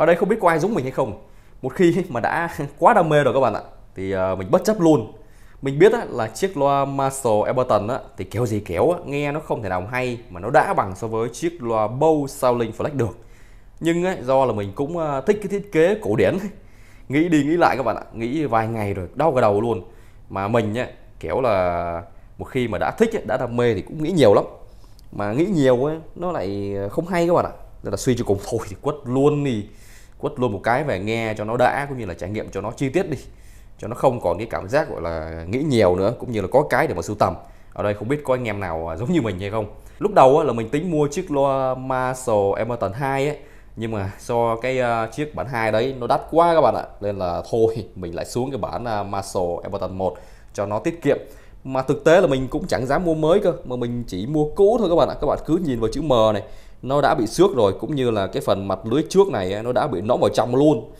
ở đây không biết có ai giống mình hay không một khi mà đã quá đam mê rồi các bạn ạ thì ờ, mình bất chấp luôn mình biết là chiếc loa Marshall Everton thì kéo gì kéo nghe nó không thể nào hay mà nó đã bằng so với chiếc loa Bose Soundlink Flex được nhưng do là mình cũng ờ, thích cái thiết kế cổ điển nghĩ đi nghĩ lại các bạn ạ nghĩ vài ngày rồi đau cái đầu luôn mà mình á kiểu là một khi mà đã thích đã đam mê thì cũng nghĩ nhiều lắm mà nghĩ nhiều ấy, nó lại không hay các bạn ạ nên là suy cho cùng thôi thì quất luôn đi quất luôn một cái về nghe cho nó đã cũng như là trải nghiệm cho nó chi tiết đi cho nó không còn cái cảm giác gọi là nghĩ nhiều nữa cũng như là có cái để mà sưu tầm ở đây không biết có anh em nào à, giống như mình hay không lúc đầu là mình tính mua chiếc loa Marshall Emerton 2 ấy nhưng mà so cái à, chiếc bản 2 đấy nó đắt quá các bạn ạ nên là thôi mình lại xuống cái bản à, Marshall Emerton 1 cho nó tiết kiệm mà thực tế là mình cũng chẳng dám mua mới cơ mà mình chỉ mua cũ thôi các bạn ạ các bạn cứ nhìn vào chữ M này nó đã bị xước rồi cũng như là cái phần mặt lưới trước này nó đã bị nõm vào trong luôn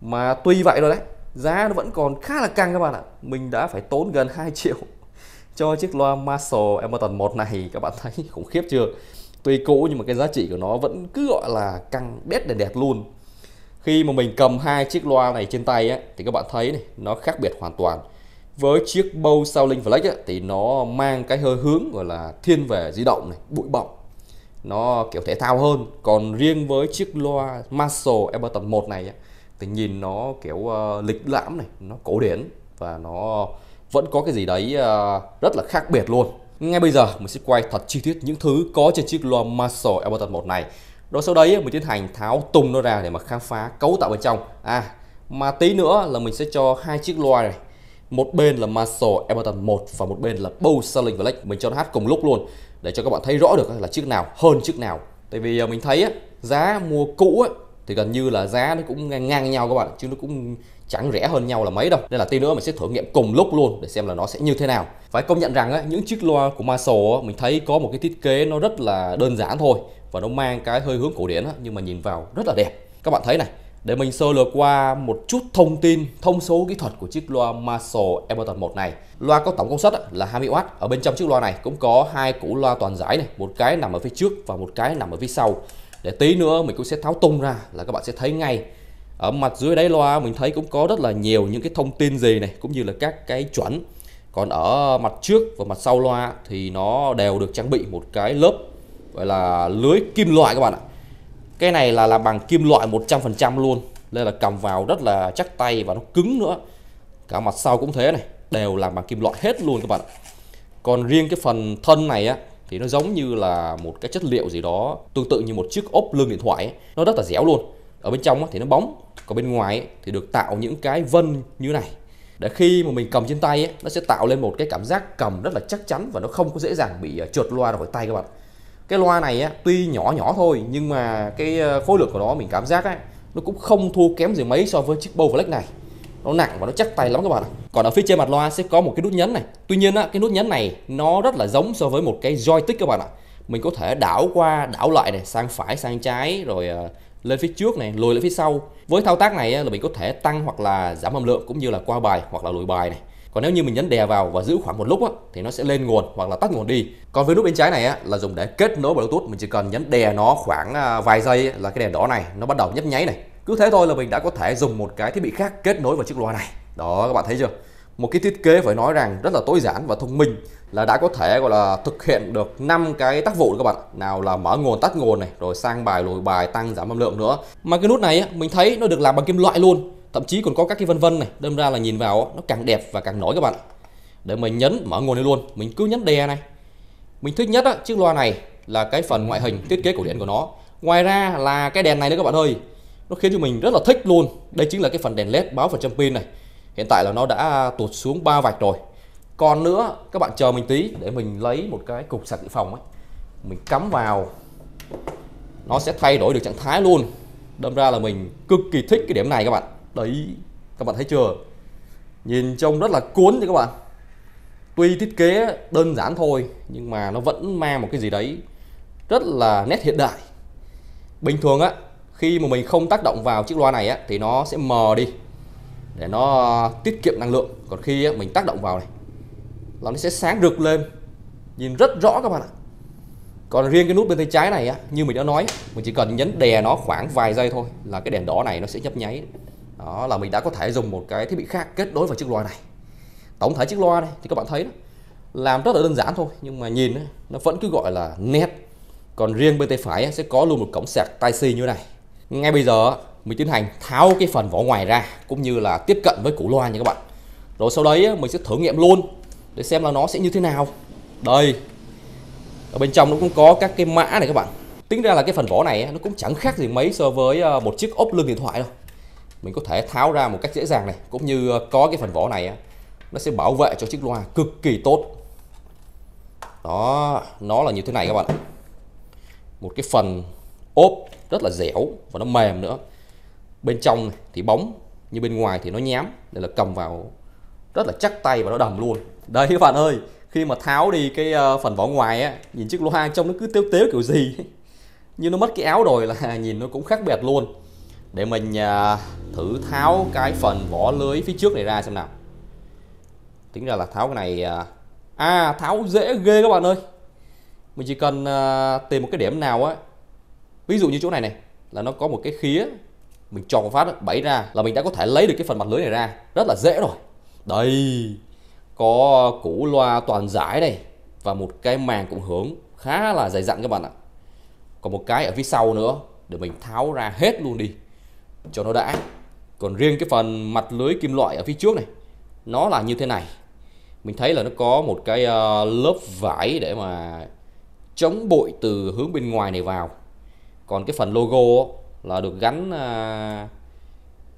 mà tuy vậy rồi đấy giá nó vẫn còn khá là căng các bạn ạ mình đã phải tốn gần 2 triệu cho chiếc loa Marshall Emerson 1 này các bạn thấy khủng khiếp chưa tuy cũ nhưng mà cái giá trị của nó vẫn cứ gọi là căng đét đẹp đẹp luôn khi mà mình cầm hai chiếc loa này trên tay ấy, thì các bạn thấy này nó khác biệt hoàn toàn với chiếc Bose Soundlink Flex ấy, thì nó mang cái hơi hướng gọi là thiên về di động này bụi bặm nó kiểu thể thao hơn còn riêng với chiếc loa Marshall Everton 1 này thì nhìn nó kiểu uh, lịch lãm này nó cổ điển và nó vẫn có cái gì đấy uh, rất là khác biệt luôn ngay bây giờ mình sẽ quay thật chi tiết những thứ có trên chiếc loa Marshall Everton 1 này rồi sau đấy mình tiến hành tháo tung nó ra để mà khám phá cấu tạo bên trong à mà tí nữa là mình sẽ cho hai chiếc loa này một bên là Marshall Everton 1 và một bên là Bose Selling Black mình cho nó hát cùng lúc luôn để cho các bạn thấy rõ được là chiếc nào hơn chiếc nào tại vì à, mình thấy á, giá mua cũ thì gần như là giá nó cũng ngang, nhau các bạn chứ nó cũng chẳng rẻ hơn nhau là mấy đâu nên là tí nữa mình sẽ thử nghiệm cùng lúc luôn để xem là nó sẽ như thế nào phải công nhận rằng á, những chiếc loa của Marshall mình thấy có một cái thiết kế nó rất là đơn giản thôi và nó mang cái hơi hướng cổ điển nhưng mà nhìn vào rất là đẹp các bạn thấy này để mình sơ lược qua một chút thông tin thông số kỹ thuật của chiếc loa Marshall Emerton 1 này. Loa có tổng công suất là 20W. Ở bên trong chiếc loa này cũng có hai củ loa toàn giải này, một cái nằm ở phía trước và một cái nằm ở phía sau. Để tí nữa mình cũng sẽ tháo tung ra là các bạn sẽ thấy ngay. Ở mặt dưới đáy loa mình thấy cũng có rất là nhiều những cái thông tin gì này cũng như là các cái chuẩn. Còn ở mặt trước và mặt sau loa thì nó đều được trang bị một cái lớp gọi là lưới kim loại các bạn ạ cái này là làm bằng kim loại 100% luôn nên là cầm vào rất là chắc tay và nó cứng nữa cả mặt sau cũng thế này đều làm bằng kim loại hết luôn các bạn còn riêng cái phần thân này á thì nó giống như là một cái chất liệu gì đó tương tự như một chiếc ốp lưng điện thoại ấy. nó rất là dẻo luôn ở bên trong á thì nó bóng còn bên ngoài thì được tạo những cái vân như này để khi mà mình cầm trên tay ấy, nó sẽ tạo lên một cái cảm giác cầm rất là chắc chắn và nó không có dễ dàng bị ờ, trượt loa ra khỏi tay các bạn cái loa này á, tuy nhỏ nhỏ thôi nhưng mà cái ờ, khối lượng của nó mình cảm giác á, nó cũng không thua kém gì mấy so với chiếc Bow Flex này nó nặng và nó chắc tay lắm các bạn ạ còn ở phía trên mặt loa sẽ có một cái nút nhấn này tuy nhiên á, cái nút nhấn này nó rất là giống so với một cái joystick các bạn ạ mình có thể đảo qua đảo lại này sang phải sang trái rồi ờ, lên phía trước này lùi lên phía sau với thao tác này là mình có thể tăng hoặc là giảm âm lượng cũng như là qua bài hoặc là lùi bài này còn nếu như mình nhấn đè vào và giữ khoảng một lúc á, thì nó sẽ lên nguồn hoặc là tắt nguồn đi còn với nút bên trái này á, là dùng để kết nối bluetooth mình chỉ cần nhấn đè nó khoảng à, vài giây là cái đèn đỏ này nó bắt đầu nhấp nháy này cứ thế thôi là mình đã có thể dùng một cái thiết bị khác kết nối vào chiếc loa này đó các bạn thấy chưa một cái thiết kế phải nói rằng rất là tối giản và thông minh là đã có thể gọi là thực hiện được 5 cái tác vụ các bạn nào là mở nguồn tắt nguồn này rồi sang bài lùi bài tăng giảm âm lượng nữa mà cái nút này mình thấy nó được làm bằng kim loại luôn thậm chí còn có các cái vân vân này đâm ra là nhìn vào nó càng đẹp và càng nổi các bạn để mình nhấn mở nguồn lên luôn mình cứ nhấn đè này mình thích nhất á, chiếc loa này là cái phần ngoại hình thiết kế cổ điển của nó ngoài ra là cái đèn này nữa các bạn ơi nó khiến cho mình rất là thích luôn đây chính là cái phần đèn led báo phần trăm pin này hiện tại là nó đã tụt xuống ba vạch rồi còn nữa các bạn chờ mình tí để mình lấy một cái cục sạc dự phòng ấy mình cắm vào nó sẽ thay đổi được trạng thái luôn đâm ra là mình cực kỳ thích cái điểm này các bạn đấy các bạn thấy chưa nhìn trông rất là cuốn nha các bạn tuy thiết kế đơn giản thôi nhưng mà nó vẫn mang một cái gì đấy rất là nét hiện đại bình thường á khi mà mình không tác động vào chiếc loa này á thì nó sẽ mờ đi để nó tiết kiệm năng lượng còn khi á, mình tác động vào này là nó sẽ sáng rực lên nhìn rất rõ các bạn ạ còn riêng cái nút bên tay trái này á như mình đã nói mình chỉ cần nhấn đè nó khoảng vài giây thôi là cái đèn đỏ này nó sẽ nhấp nháy đó là mình đã có thể dùng một cái thiết bị khác kết nối vào chiếc loa này tổng thể chiếc loa này thì các bạn thấy đó, làm rất là đơn giản thôi nhưng mà nhìn nó vẫn cứ gọi là nét còn riêng bên tay phải sẽ có luôn một cổng sạc Type-C như thế này ngay bây giờ mình tiến hành tháo cái phần vỏ ngoài ra cũng như là tiếp cận với củ loa nha các bạn rồi sau đấy mình sẽ thử nghiệm luôn để xem là nó sẽ như thế nào đây ở bên trong nó cũng có các cái mã này các bạn tính ra là cái phần vỏ này nó cũng chẳng khác gì mấy so với ờ, một chiếc ốp lưng điện thoại đâu mình có thể tháo ra một cách dễ dàng này cũng như ờ, có cái phần vỏ này nó sẽ bảo vệ cho chiếc loa cực kỳ tốt đó nó là như thế này các bạn một cái phần ốp rất là dẻo và nó mềm nữa bên trong thì bóng như bên ngoài thì nó nhám nên là cầm vào rất là chắc tay và nó đầm luôn đấy các bạn ơi khi mà tháo đi cái ờ, phần vỏ ngoài á nhìn chiếc loa trong nó cứ tiêu tếu kiểu gì như nó mất cái áo rồi là nhìn nó cũng khác biệt luôn để mình à, thử tháo cái phần vỏ lưới phía trước này ra xem nào tính ra là tháo cái này à, à tháo dễ ghê các bạn ơi mình chỉ cần à, tìm một cái điểm nào á ví dụ như chỗ này này là nó có một cái khía mình tròn phát bẫy ra là mình đã có thể lấy được cái phần mặt lưới này ra rất là dễ rồi đây có củ loa toàn giải đây và một cái màng cũng hướng khá là dày dặn các bạn ạ còn một cái ở phía sau nữa để mình tháo ra hết luôn đi cho nó đã còn riêng cái phần mặt lưới kim loại ở phía trước này nó là như thế này mình thấy là nó có một cái ờ, lớp vải để mà chống bụi từ hướng bên ngoài này vào còn cái phần logo là được gắn ờ,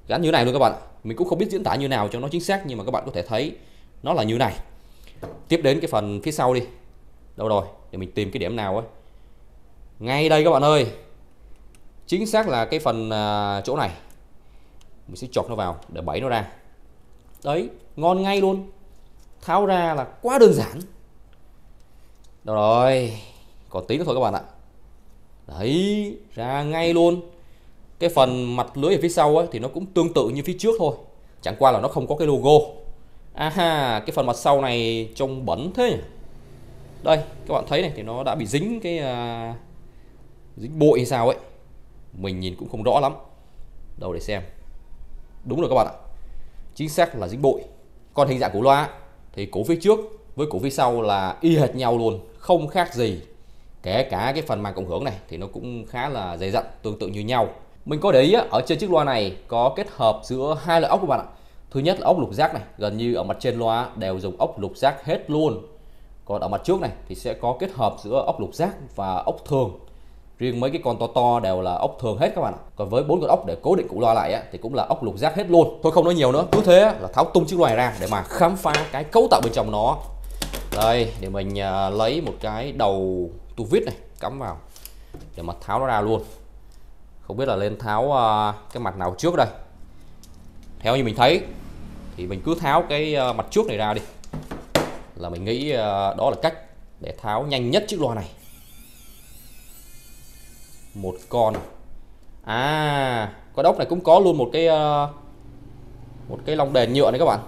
gắn như này luôn các bạn mình cũng không biết diễn tả như nào cho nó chính xác nhưng mà các bạn có thể thấy nó là như này tiếp đến cái phần phía sau đi đâu rồi để mình tìm cái điểm nào ấy ngay đây các bạn ơi chính xác là cái phần à, chỗ này mình sẽ chọc nó vào để bẫy nó ra đấy ngon ngay luôn tháo ra là quá đơn giản đâu rồi còn tí nữa thôi các bạn ạ đấy ra ngay luôn cái phần mặt lưới ở phía sau ấy, thì nó cũng tương tự như phía trước thôi chẳng qua là nó không có cái logo à cái phần mặt sau này trông bẩn thế nhỉ? đây các bạn thấy này thì nó đã bị dính cái uh, dính bụi hay sao ấy mình nhìn cũng không rõ lắm đâu để xem đúng rồi các bạn ạ chính xác là dính bụi còn hình dạng của loa thì cổ phía trước với cổ phía sau là y hệt nhau luôn không khác gì kể cả cái phần màng cộng hưởng này thì nó cũng khá là dày dặn tương tự như nhau mình có để ý ở trên chiếc loa này có kết hợp giữa hai loại ốc các bạn ạ thứ nhất là ốc lục giác này gần như ở mặt trên loa đều dùng ốc lục giác hết luôn còn ở mặt trước này thì sẽ có kết hợp giữa ốc lục giác và ốc thường riêng mấy cái con to to đều là ốc thường hết các bạn ạ còn với bốn con ốc để cố định cụ loa lại á, thì cũng là ốc lục giác hết luôn thôi không nói nhiều nữa cứ thế là tháo tung chiếc loài ra để mà khám phá cái cấu tạo bên trong nó đây để mình à, lấy một cái đầu tu vít này cắm vào để mà tháo nó ra luôn không biết là lên tháo à, cái mặt nào trước đây theo như mình thấy thì mình cứ tháo cái à, mặt trước này ra đi là mình nghĩ đó là cách để tháo nhanh nhất chiếc loa này một con à con ốc này cũng có luôn một cái ờ, một cái lông đèn nhựa này các bạn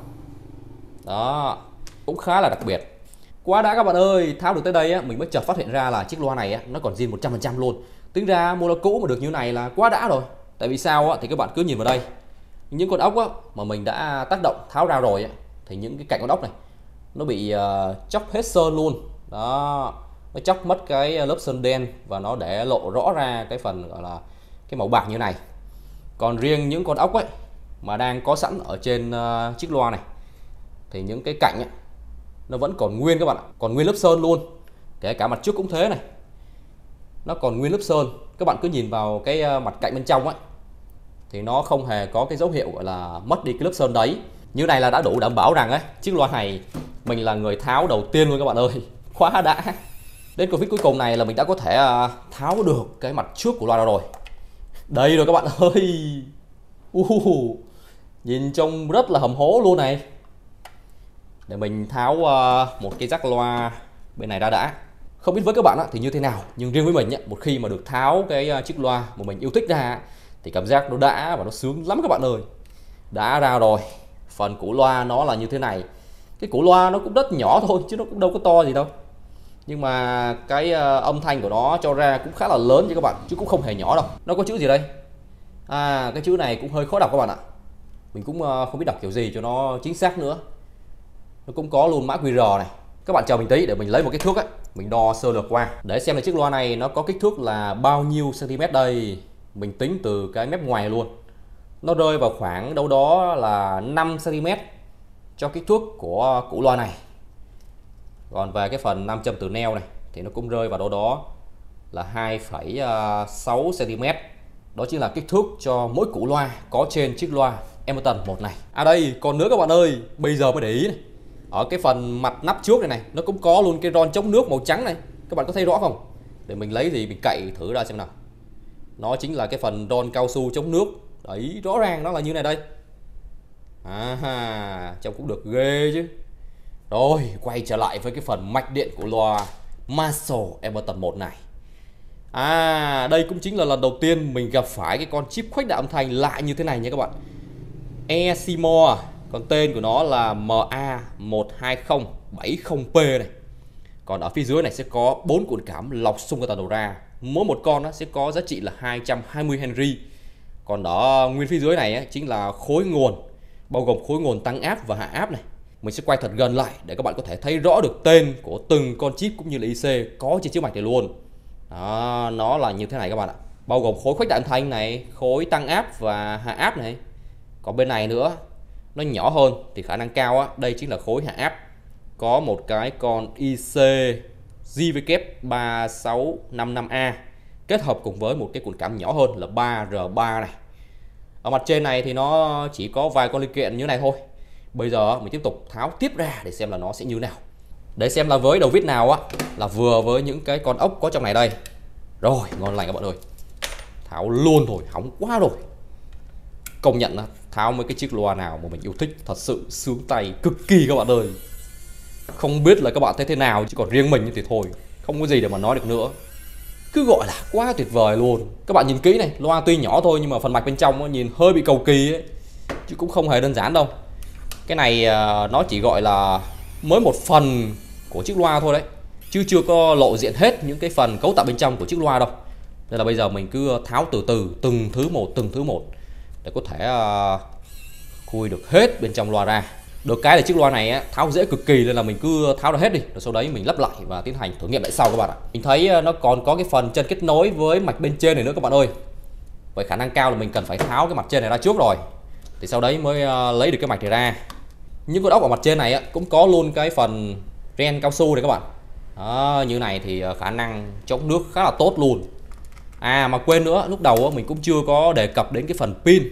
đó cũng khá là đặc biệt quá đã các bạn ơi tháo được tới đây á, mình mới chợt phát hiện ra là chiếc loa này á, nó còn zin 100% luôn tính ra mua loa cũ mà được như này là quá đã rồi tại vì sao á, thì các bạn cứ nhìn vào đây những con ốc á, mà mình đã tác động tháo ra rồi á, thì những cái cạnh con ốc này nó bị uh, chóc hết sơn luôn đó nó chóc mất cái ờ, lớp sơn đen và nó để lộ rõ ra cái phần gọi là cái màu bạc như này còn riêng những con ốc ấy mà đang có sẵn ở trên ờ, chiếc loa này thì những cái cạnh ấy, nó vẫn còn nguyên các bạn ạ còn nguyên lớp sơn luôn kể cả mặt trước cũng thế này nó còn nguyên lớp sơn các bạn cứ nhìn vào cái ờ, mặt cạnh bên trong ấy thì nó không hề có cái dấu hiệu gọi là mất đi cái lớp sơn đấy như này là đã đủ đảm bảo rằng ấy chiếc loa này mình là người tháo đầu tiên luôn các bạn ơi quá đã đến con vít cuối cùng này là mình đã có thể à, tháo được cái mặt trước của loa ra rồi đây rồi các bạn ơi uh, nhìn trông rất là hầm hố luôn này để mình tháo à, một cái rắc loa bên này ra đã không biết với các bạn thì như thế nào nhưng riêng với mình một khi mà được tháo cái à, chiếc loa mà mình yêu thích ra thì cảm giác nó đã và nó sướng lắm các bạn ơi đã ra rồi phần củ loa nó là như thế này cái củ loa nó cũng rất nhỏ thôi chứ nó cũng đâu có to gì đâu nhưng mà cái ờ, âm thanh của nó cho ra cũng khá là lớn chứ các bạn chứ cũng không hề nhỏ đâu nó có chữ gì đây à cái chữ này cũng hơi khó đọc các bạn ạ mình cũng ờ, không biết đọc kiểu gì cho nó chính xác nữa nó cũng có luôn mã QR này các bạn chờ mình tí để mình lấy một cái thước ấy mình đo sơ lược qua để xem là chiếc loa này nó có kích thước là bao nhiêu cm đây mình tính từ cái mép ngoài luôn nó rơi vào khoảng đâu đó là 5 cm cho kích thước của cụ loa này còn về cái phần nam châm từ neo này thì nó cũng rơi vào đâu đó là 2,6 cm à, đó chính là kích thước cho mỗi củ loa có trên chiếc loa Emerton một này à đây còn nữa các bạn ơi bây giờ mới để ý này. ở cái phần mặt nắp trước này này nó cũng có luôn cái ron chống nước màu trắng này các bạn có thấy rõ không để mình lấy thì mình cậy thử ra xem nào nó chính là cái phần ron cao su chống nước đấy rõ ràng nó là như này đây à ha trông cũng được ghê chứ rồi, quay trở lại với cái phần mạch điện của loa Marshall Everton 1 này. À, đây cũng chính là lần đầu tiên mình gặp phải cái con chip khuếch đại âm thanh lại như thế này nha các bạn. ECMO, còn tên của nó là ma 12070 p này. Còn ở phía dưới này sẽ có 4 cuộn cảm lọc xung đầu ra. Mỗi một con nó sẽ có giá trị là 220 Henry. Còn ở nguyên phía dưới này chính là khối nguồn bao gồm khối nguồn tăng áp và hạ áp này mình sẽ quay thật gần lại để các bạn có thể thấy rõ được tên của từng con chip cũng như là IC có trên chiếc mạch này luôn đó, nó là như thế này các bạn ạ bao gồm khối khuếch đại âm thanh này khối tăng áp và hạ áp này còn bên này nữa nó nhỏ hơn thì khả năng cao á, đây chính là khối hạ áp có một cái con IC JW3655A kết hợp cùng với một cái cuộn cảm nhỏ hơn là 3R3 này ở mặt trên này thì nó chỉ có vài con linh kiện như này thôi bây giờ mình tiếp tục tháo tiếp ra để xem là nó sẽ như nào để xem là với đầu vít nào á là vừa với những cái con ốc có trong này đây rồi ngon lành các bạn ơi tháo luôn rồi hỏng quá rồi công nhận là tháo mấy cái chiếc loa nào mà mình yêu thích thật sự sướng tay cực kỳ các bạn ơi không biết là các bạn thấy thế nào chứ còn riêng mình thì thôi không có gì để mà nói được nữa cứ gọi là quá tuyệt vời luôn các bạn nhìn kỹ này loa tuy nhỏ thôi nhưng mà phần mạch bên trong nhìn hơi bị cầu kỳ ấy chứ cũng không hề đơn giản đâu cái này ờ, nó chỉ gọi là mới một phần của chiếc loa thôi đấy chứ chưa có lộ diện hết những cái phần cấu tạo bên trong của chiếc loa đâu nên là bây giờ mình cứ tháo từ từ từng thứ một từng thứ một để có thể ờ, khui được hết bên trong loa ra được cái là chiếc loa này tháo dễ cực kỳ nên là mình cứ tháo ra hết đi rồi sau đấy mình lắp lại và tiến hành thử nghiệm lại sau các bạn ạ mình thấy ờ, nó còn có cái phần chân kết nối với mạch bên trên này nữa các bạn ơi vậy khả năng cao là mình cần phải tháo cái mặt trên này ra trước rồi thì sau đấy mới lấy được cái mạch này ra những con ốc ở mặt trên này cũng có luôn cái phần ren cao su này các bạn đó, như này thì ờ, khả năng chống nước khá là tốt luôn à mà quên nữa lúc đầu mình cũng chưa có đề cập đến cái phần pin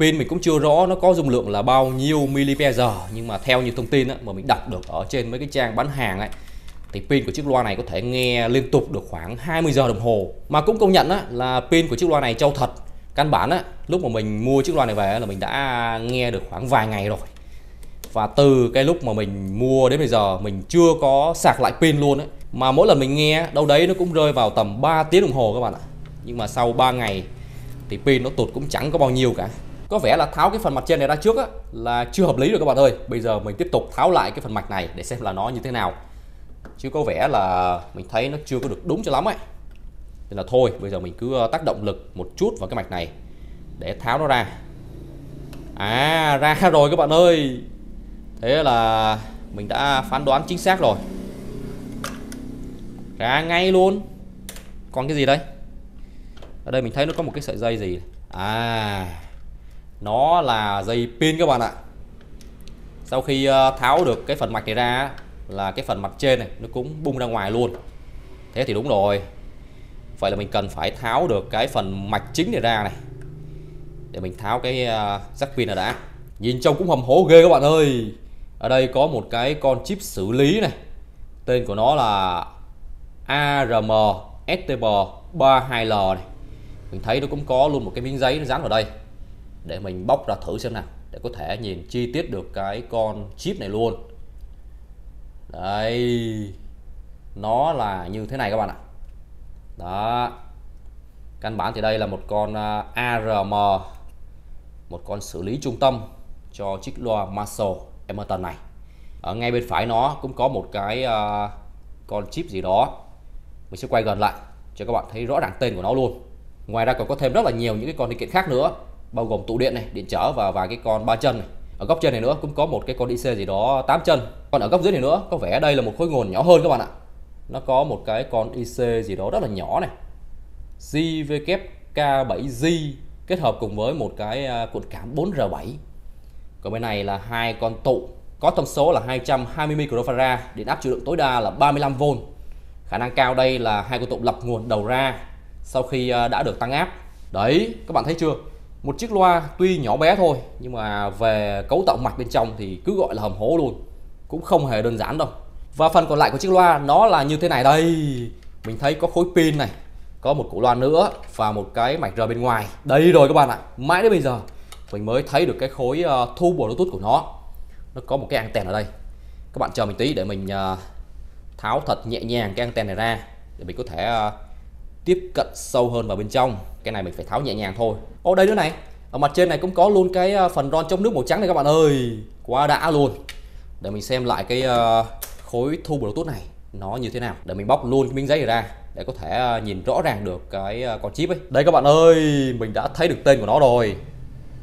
pin mình cũng chưa rõ nó có dung lượng là bao nhiêu mAh nhưng mà theo như thông tin mà mình đọc được ở trên mấy cái trang bán hàng ấy thì pin của chiếc loa này có thể nghe liên tục được khoảng 20 giờ đồng hồ mà cũng công nhận là pin của chiếc loa này trâu thật căn bản lúc mà mình mua chiếc loa này về là mình đã nghe được khoảng vài ngày rồi và từ cái lúc mà mình mua đến bây giờ mình chưa có sạc lại pin luôn ấy mà mỗi lần mình nghe đâu đấy nó cũng rơi vào tầm 3 tiếng đồng hồ các bạn ạ nhưng mà sau 3 ngày thì pin nó tụt cũng chẳng có bao nhiêu cả có vẻ là tháo cái phần mặt trên này ra trước á, là chưa hợp lý rồi các bạn ơi bây giờ mình tiếp tục tháo lại cái phần mặt này để xem là nó như thế nào chứ có vẻ là mình thấy nó chưa có được đúng cho lắm ấy nên là thôi bây giờ mình cứ ờ, tác động lực một chút vào cái mạch này để tháo nó ra à ra rồi các bạn ơi thế là mình đã phán đoán chính xác rồi ra ngay luôn còn cái gì đây ở đây mình thấy nó có một cái sợi dây gì à nó là dây pin các bạn ạ sau khi ờ, tháo được cái phần mạch này ra là cái phần mặt trên này nó cũng bung ra ngoài luôn thế thì đúng rồi vậy là mình cần phải tháo được cái phần mạch chính này ra này để mình tháo cái jack ờ, pin này đã nhìn trông cũng hầm hố ghê các bạn ơi ở đây có một cái con chip xử lý này tên của nó là ARM STB 32L này mình thấy nó cũng có luôn một cái miếng giấy nó dán vào đây để mình bóc ra thử xem nào để có thể nhìn chi tiết được cái con chip này luôn đây nó là như thế này các bạn ạ đó căn bản thì đây là một con à, ARM một con xử lý trung tâm cho chiếc loa Marshall Emerton này ở ngay bên phải nó cũng có một cái uh, con chip gì đó mình sẽ quay gần lại cho các bạn thấy rõ ràng tên của nó luôn ngoài ra còn có thêm rất là nhiều những cái con linh kiện khác nữa bao gồm tụ điện này điện trở và vài cái con ba chân này ở góc trên này nữa cũng có một cái con ic gì đó 8 chân còn ở góc dưới này nữa có vẻ đây là một khối nguồn nhỏ hơn các bạn ạ nó có một cái con IC gì đó rất là nhỏ này JVK k 7 z kết hợp cùng với một cái ờ, cuộn cảm 4R7 còn bên này là hai con tụ có thông số là 220 microfarad điện áp chịu đựng tối đa là 35V khả năng cao đây là hai con tụ lập nguồn đầu ra sau khi à, đã được tăng áp đấy các bạn thấy chưa một chiếc loa tuy nhỏ bé thôi nhưng mà về cấu tạo mạch bên trong thì cứ gọi là hầm hố luôn cũng không hề đơn giản đâu và phần còn lại của chiếc loa nó là như thế này đây mình thấy có khối pin này có một củ loa nữa và một cái mạch rờ bên ngoài đây rồi các bạn ạ mãi đến bây giờ mình mới thấy được cái khối ờ, thu của Bluetooth của nó nó có một cái anten ở đây các bạn chờ mình tí để mình ờ, tháo thật nhẹ nhàng cái anten này ra để mình có thể ờ, tiếp cận sâu hơn vào bên trong cái này mình phải tháo nhẹ nhàng thôi ô đây nữa này ở mặt trên này cũng có luôn cái phần ron chống nước màu trắng này các bạn ơi quá đã luôn để mình xem lại cái khối thu bluetooth này nó như thế nào để mình bóc luôn cái miếng giấy này ra để có thể nhìn rõ ràng được cái con chip ấy đây các bạn ơi mình đã thấy được tên của nó rồi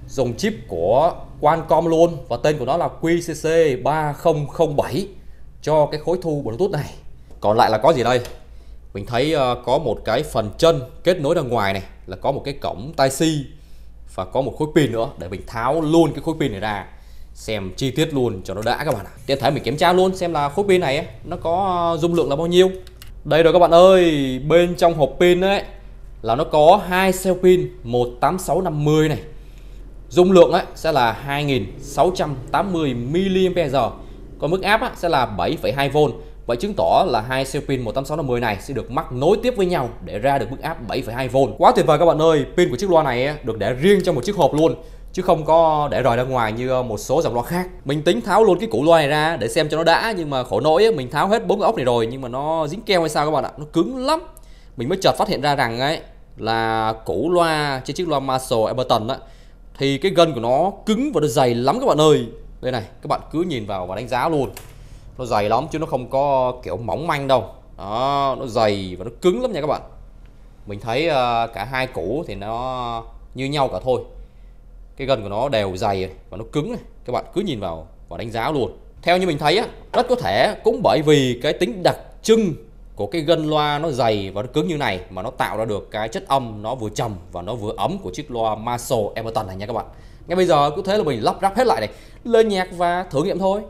dòng chip của Qualcomm luôn và tên của nó là QCC3007 cho cái khối thu Bluetooth này. Còn lại là có gì đây? Mình thấy ờ, có một cái phần chân kết nối ra ngoài này là có một cái cổng tai c và có một khối pin nữa để mình tháo luôn cái khối pin này ra xem chi tiết luôn cho nó đã các bạn ạ. Tiện thể mình kiểm tra luôn xem là khối pin này ấy, nó có ờ, dung lượng là bao nhiêu. Đây rồi các bạn ơi, bên trong hộp pin ấy là nó có hai cell pin 18650 này dung lượng ấy, sẽ là 2680 mAh còn mức áp sẽ là 7,2V Vậy chứng tỏ là hai siêu pin 18650 này sẽ được mắc nối tiếp với nhau để ra được mức áp 7,2V. Quá tuyệt vời các bạn ơi, pin của chiếc loa này được để riêng trong một chiếc hộp luôn chứ không có để rời ra ngoài như ờ, một số dòng loa khác. Mình tính tháo luôn cái củ loa này ra để xem cho nó đã nhưng mà khổ nỗi mình tháo hết bốn cái ốc này rồi nhưng mà nó dính keo hay sao các bạn ạ, nó cứng lắm. Mình mới chợt phát hiện ra rằng ấy là củ loa trên chiếc loa Marshall Everton ấy thì cái gân của nó cứng và nó dày lắm các bạn ơi đây này các bạn cứ nhìn vào và đánh giá luôn nó dày lắm chứ nó không có kiểu mỏng manh đâu đó nó dày và nó cứng lắm nha các bạn mình thấy ờ, cả hai củ thì nó như nhau cả thôi cái gân của nó đều dày và nó cứng này. các bạn cứ nhìn vào và đánh giá luôn theo như mình thấy á rất có thể cũng bởi vì cái tính đặc trưng của cái gân loa nó dày và nó cứng như này mà nó tạo ra được cái chất âm nó vừa trầm và nó vừa ấm của chiếc loa Marshall Emerton này nha các bạn ngay bây giờ cứ thế là mình lắp ráp hết lại này lên nhạc và thử nghiệm thôi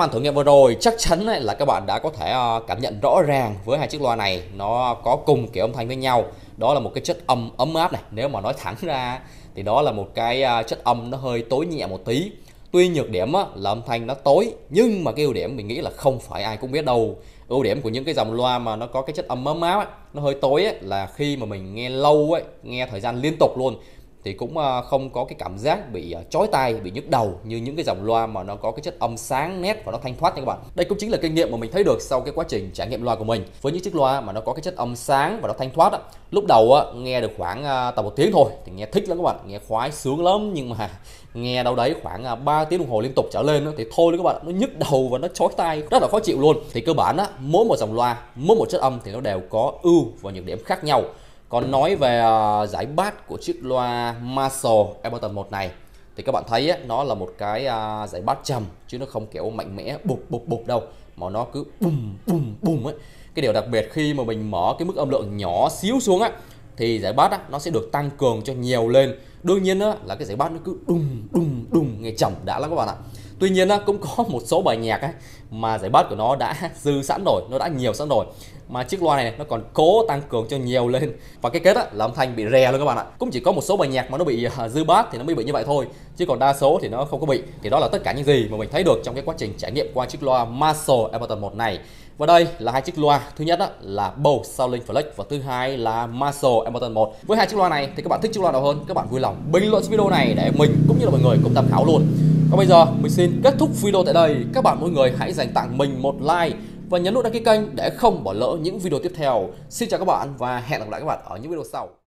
màn thử nghiệm vừa rồi chắc chắn là các bạn đã có thể ờ, cảm nhận rõ ràng với hai chiếc loa này nó có cùng kiểu âm thanh với nhau đó là một cái chất âm ấm áp này nếu mà nói thẳng ra thì đó là một cái ờ, chất âm nó hơi tối nhẹ một tí tuy nhược điểm là âm thanh nó tối nhưng mà cái ưu điểm mình nghĩ là không phải ai cũng biết đâu ưu điểm của những cái dòng loa mà nó có cái chất âm ấm áp nó hơi tối là khi mà mình nghe lâu ấy nghe thời gian liên tục luôn thì cũng ờ, không có cái cảm giác bị ờ, chói tai bị nhức đầu như những cái dòng loa mà nó có cái chất âm sáng nét và nó thanh thoát nha các bạn đây cũng chính là kinh nghiệm mà mình thấy được sau cái quá trình trải nghiệm loa của mình với những chiếc loa mà nó có cái chất âm sáng và nó thanh thoát á lúc đầu á nghe được khoảng ờ, tầm một tiếng thôi thì nghe thích lắm các bạn nghe khoái sướng lắm nhưng mà nghe đâu đấy khoảng 3 tiếng đồng hồ liên tục trở lên thì thôi các bạn nó nhức đầu và nó chói tai rất là khó chịu luôn thì cơ bản á mỗi một dòng loa mỗi một chất âm thì nó đều có ưu và nhược điểm khác nhau còn nói về uh, giải bát của chiếc loa Marshall Ableton 1 này thì các bạn thấy ấy, nó là một cái uh, giải bát trầm chứ nó không kiểu mạnh mẽ bụp bụp bụp đâu mà nó cứ bùm bùm bùm ấy cái điều đặc biệt khi mà mình mở cái mức âm lượng nhỏ xíu xuống á thì giải bát á, nó sẽ được tăng cường cho nhiều lên đương nhiên á, là cái giải bát nó cứ đùng đùng đùng nghe trầm đã lắm các bạn ạ tuy nhiên cũng có một số bài nhạc ấy mà giải bass của nó đã dư sẵn rồi nó đã nhiều sẵn rồi mà chiếc loa này nó còn cố tăng cường cho nhiều lên và cái kết á, là âm thanh bị rè luôn các bạn ạ cũng chỉ có một số bài nhạc mà nó bị à, dư bát thì nó mới bị như vậy thôi chứ còn đa số thì nó không có bị thì đó là tất cả những gì mà mình thấy được trong cái quá trình trải nghiệm qua chiếc loa Marshall Everton 1 này và đây là hai chiếc loa thứ nhất á, là Bose Soundlink Flex và thứ hai là Marshall Emerson 1 với hai chiếc loa này thì các bạn thích chiếc loa nào hơn các bạn vui lòng bình luận video này để mình cũng như là mọi người cùng tham khảo luôn còn bây giờ mình xin kết thúc video tại đây. Các bạn mỗi người hãy dành tặng mình một like và nhấn nút đăng ký kênh để không bỏ lỡ những video tiếp theo. Xin chào các bạn và hẹn gặp lại các bạn ở những video sau.